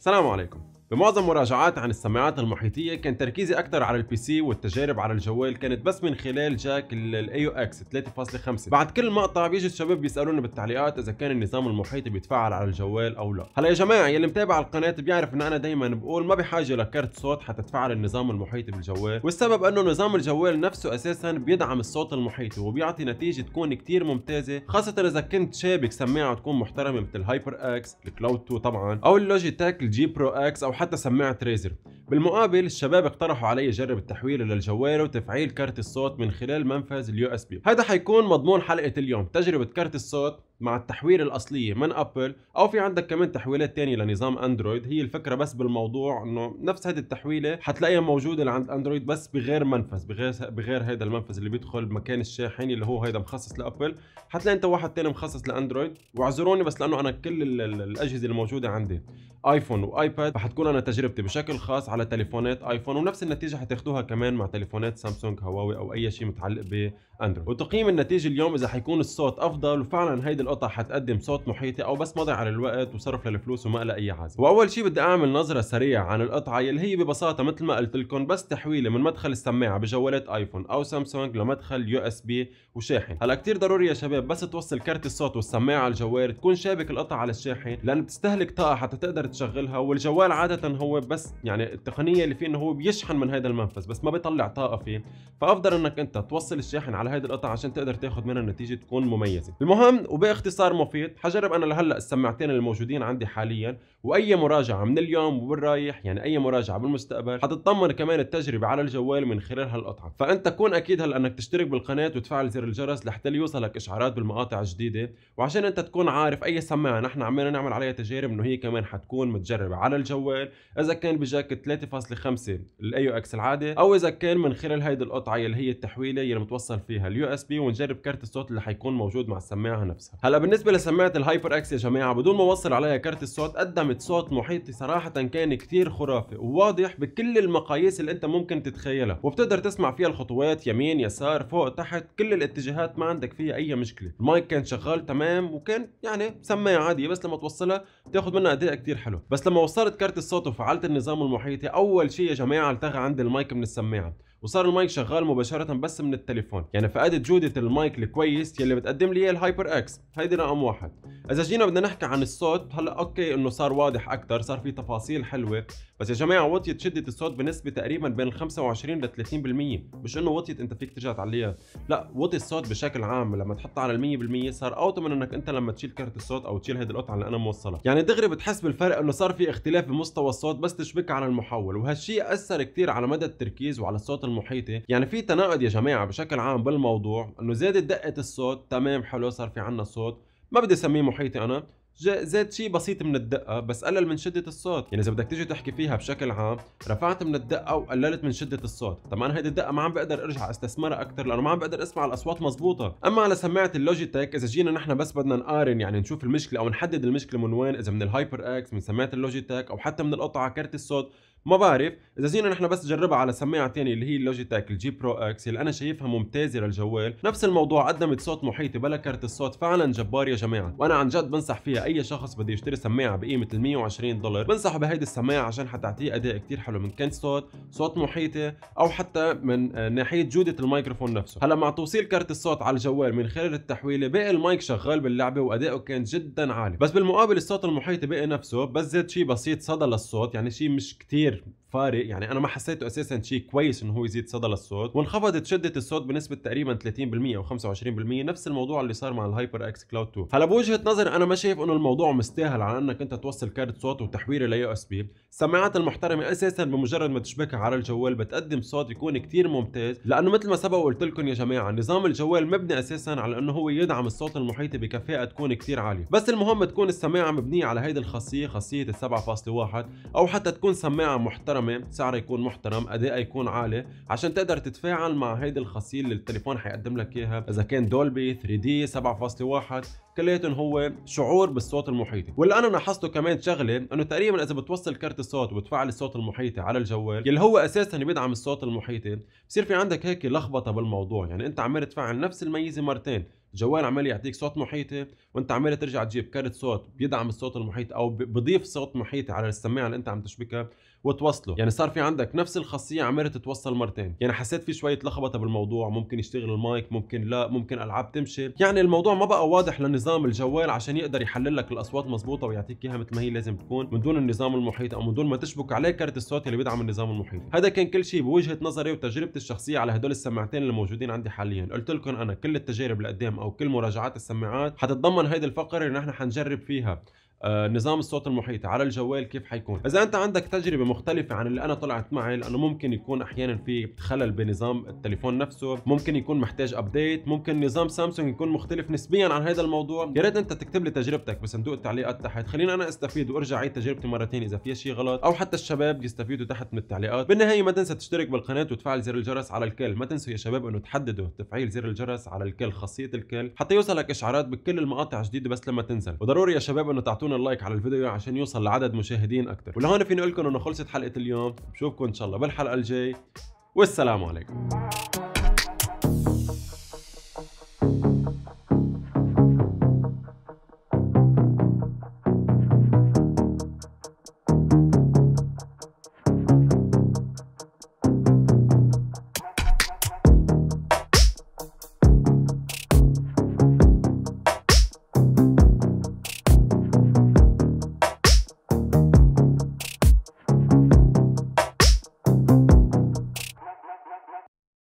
السلام عليكم بمعظم مراجعات عن السماعات المحيطية كان تركيزي أكثر على البي سي والتجارب على الجوال كانت بس من خلال جاك الأيو اكس 3.5 بعد كل مقطع بيجي الشباب بيسألونا بالتعليقات إذا كان النظام المحيطي بيتفعل على الجوال أو لا هلا يا جماعة يلي متابع القناة بيعرف إن أنا دايما بقول ما بحاجة لكارت صوت حتى تفعل النظام المحيطي بالجوال والسبب إنه نظام الجوال نفسه أساسا بيدعم الصوت المحيطي وبيعطي نتيجة تكون كتير ممتازة خاصة إذا كنت شابك سماعة تكون محترمة مثل هايبر اكس الكلاود 2 طبعا أو اللوجيتك الجي برو اكس أو حتى سماعه ريزر بالمقابل الشباب اقترحوا علي جرب التحويل إلى الجوال وتفعيل كارت الصوت من خلال منفذ اليو اس بي هذا حيكون مضمون حلقة اليوم تجربة كارت الصوت مع التحويل الأصلية من أبل أو في عندك كمان تحويلات تانية لنظام أندرويد هي الفكرة بس بالموضوع أنه نفس هذه التحويلة حتلاقيها موجودة عند أندرويد بس بغير منفذ بغير بغير هذا المنفذ اللي بيدخل مكان الشاحن اللي هو هيدا مخصص لأبل حتلاقي أنت واحد تاني مخصص لأندرويد واعذروني بس لأنه أنا كل الأجهزة الموجودة عندي آيفون وآيباد فحتكون أنا تجربتي بشكل خاص على على تليفونات ايفون ونفس النتيجه حتاخذوها كمان مع تليفونات سامسونج هواوي او اي شيء متعلق باندرويد وتقييم النتيجه اليوم اذا حيكون الصوت افضل وفعلا هيدي القطعه حتقدم صوت محيطي او بس مضي على الوقت وصرف للفلوس وما لها اي عازم واول شيء بدي اعمل نظره سريعه عن القطعه اللي هي ببساطه مثل ما قلت لكم بس تحويله من مدخل السماعه بجوالات ايفون او سامسونج لمدخل يو اس بي وشاحن هلا كثير ضروري يا شباب بس توصل كارت الصوت والسماعه على الجوال تكون شابك القطعه على الشاحن لان بتستهلك طاقه حتى تقدر تشغلها والجوال عاده هو بس يعني التقنيه اللي فيه انه هو بيشحن من هذا المنفذ بس ما بيطلع طاقه فيه فافضل انك انت توصل الشاحن على هذه القطع عشان تقدر تاخذ منها نتيجه تكون مميزه المهم وباختصار مفيد حجرب انا لهلا السماعتين الموجودين عندي حاليا واي مراجعه من اليوم وبالرايح يعني اي مراجعه بالمستقبل حتتطمن كمان التجربه على الجوال من خلال هالقطعه فانت كون اكيد هلا انك تشترك بالقناه وتفعل زر الجرس لحتى يوصلك اشعارات بالمقاطع الجديده وعشان انت تكون عارف اي سماعه نحن عمالنا نعمل عليها تجارب انه هي كمان حتكون متجربه على الجوال اذا كان بجاك 3 3.5 او اكس العادي او اذا كان من خلال هيدي القطعه اللي هي التحويله اللي متوصل فيها اليو اس بي ونجرب كارت الصوت اللي حيكون موجود مع السماعه نفسها هلا بالنسبه لسماعه الهايبر اكس يا جماعه بدون ما اوصل عليها كارت الصوت قدمت صوت محيطي صراحه كان كثير خرافي وواضح بكل المقاييس اللي انت ممكن تتخيلها وبتقدر تسمع فيها الخطوات يمين يسار فوق تحت كل الاتجاهات ما عندك فيها اي مشكله المايك كان شغال تمام وكان يعني سماعه عاديه بس لما توصلها بتاخذ منها اداء كثير حلو بس لما وصلت كارت الصوت وفعلت النظام المحيطي اول شيء يا جماعه التغى عندي المايك من السماعه وصار المايك شغال مباشره بس من التليفون يعني فقدت جوده المايك الكويس يلي بتقدم لي اياه الهايبر اكس هيدي رقم واحد اذا جينا بدنا نحكي عن الصوت هلا اوكي انه صار واضح اكثر صار في تفاصيل حلوه بس يا جماعه وطيت شده الصوت بنسبه تقريبا بين 25 ل 30% مش انه وطيت انت فيك ترجع تعليها لا وطي الصوت بشكل عام لما تحطها على ال 100% صار اوت من انك انت لما تشيل كارت الصوت او تشيل هيدي القطعه اللي انا موصلها يعني دغري بتحس بالفرق انه صار في اختلاف بمستوى الصوت بس تشبكها على المحول وهالشيء اثر كثير على مدى التركيز وعلى الصوت المحيطي يعني في تناقض يا جماعه بشكل عام بالموضوع انه زادت دقه الصوت تمام حلو صار في عنا صوت ما بدي اسميه محيطي انا زاد شيء بسيط من الدقة بس قلل من شدة الصوت يعني إذا بدك تيجي تحكي فيها بشكل عام رفعت من الدقة وقللت من شدة الصوت طبعا أنا هيدي الدقة ما عم بقدر أرجع استثمرها أكثر لأنه ما عم بقدر أسمع الأصوات مزبوطة أما على سماعة اللوجيتك إذا جينا نحن بس بدنا نقارن يعني نشوف المشكلة أو نحدد المشكلة من وين إذا من الهايبر إكس من سماعة اللوجيتك أو حتى من القطعة كرت الصوت ما بعرف اذا جينا نحن بس نجربها على سماعه ثانيه اللي هي اللوجيتك الجي برو اكس اللي انا شايفها ممتازه للجوال نفس الموضوع قدمت صوت محيطي بلا كارت الصوت فعلا جبار يا جماعه وانا عن جد بنصح فيها اي شخص بده يشتري سماعه بقيمه ال 120 دولار بنصح بهيدي السماعه عشان حتعطيه اداء كثير حلو من كنت صوت صوت محيطي او حتى من آه، ناحيه جوده الميكروفون نفسه هلا مع توصيل كارت الصوت على الجوال من خلال التحويله باقي المايك شغال باللعبه وادائه كان جدا عالي بس بالمقابل الصوت المحيطي باقي نفسه بس زاد شيء بسيط صدى للصوت يعني شيء مش كثير كثير فارق يعني انا ما حسيته اساسا شيء كويس انه هو يزيد صدى للصوت وانخفضت شده الصوت بنسبه تقريبا 30% او 25% نفس الموضوع اللي صار مع الهايبر اكس كلاود 2 هلا بوجهه نظر انا ما شايف انه الموضوع مستاهل على انك انت توصل كارت صوت وتحويله ليو اس بي السماعات المحترمه اساسا بمجرد ما تشبكها على الجوال بتقدم صوت يكون كثير ممتاز لانه مثل ما سبق وقلت لكم يا جماعه نظام الجوال مبني اساسا على انه هو يدعم الصوت المحيطي بكفاءه تكون كثير عاليه بس المهم تكون السماعه مبنيه على هيدي الخاصيه خاصيه ال 7.1 او حتى تكون سماعه محترمه سعرها يكون محترم ادائها يكون عالي عشان تقدر تتفاعل مع هيدي الخاصيه اللي التليفون حيقدم لك اياها اذا كان دولبي 3 d 7.1 كلياتهم هو شعور بالصوت المحيطي واللي انا لاحظته كمان شغله انه تقريبا اذا بتوصل كارت الصوت وبتفعل الصوت المحيطي على الجوال اللي هو اساسا بيدعم الصوت المحيطي بصير في عندك هيك لخبطه بالموضوع يعني انت عمال تفعل نفس الميزه مرتين الجوال عمال يعطيك صوت محيطي وانت عمال ترجع تجيب كارت صوت بيدعم الصوت المحيطي او بضيف صوت محيطي على السماعه اللي انت عم تشبكها وتوصله يعني صار في عندك نفس الخاصيه عماله تتوصل مرتين يعني حسيت في شويه لخبطه بالموضوع ممكن يشتغل المايك ممكن لا ممكن العاب تمشي يعني الموضوع ما بقى واضح لنظام الجوال عشان يقدر يحلل لك الاصوات مظبوطه ويعطيك اياها مثل ما هي لازم تكون من دون النظام المحيط او من دون ما تشبك عليه كارت الصوت اللي بيدعم النظام المحيط هذا كان كل شيء بوجهه نظري وتجربتي الشخصيه على هدول السماعتين اللي موجودين عندي حاليا قلت لكم انا كل التجارب اللي قدام او كل مراجعات السماعات حتتضمن هيدي الفقره اللي نحن حنجرب فيها آه، نظام الصوت المحيطي على الجوال كيف حيكون اذا انت عندك تجربه مختلفه عن اللي انا طلعت معي لانه ممكن يكون احيانا في خلل بنظام التليفون نفسه ممكن يكون محتاج ابديت ممكن نظام سامسونج يكون مختلف نسبيا عن هذا الموضوع يا ريت انت تكتب لي تجربتك بصندوق التعليقات تحت خليني انا استفيد وارجع اعيد تجربتي مرتين اذا في شيء غلط او حتى الشباب يستفيدوا تحت من التعليقات بالنهايه ما تنسى تشترك بالقناه وتفعل زر الجرس على الكل ما تنسوا يا شباب انه تحددوا تفعيل زر الجرس على الكل خاصيه الكل حتى يوصلك اشعارات بكل المقاطع الجديده بس لما تنزل وضروري يا شباب انه تعطونا تعملون اللايك على الفيديو عشان يوصل لعدد مشاهدين اكثر ولهون فيني اقول لكم انه خلصت حلقه اليوم بشوفكم ان شاء الله بالحلقه الجاي والسلام عليكم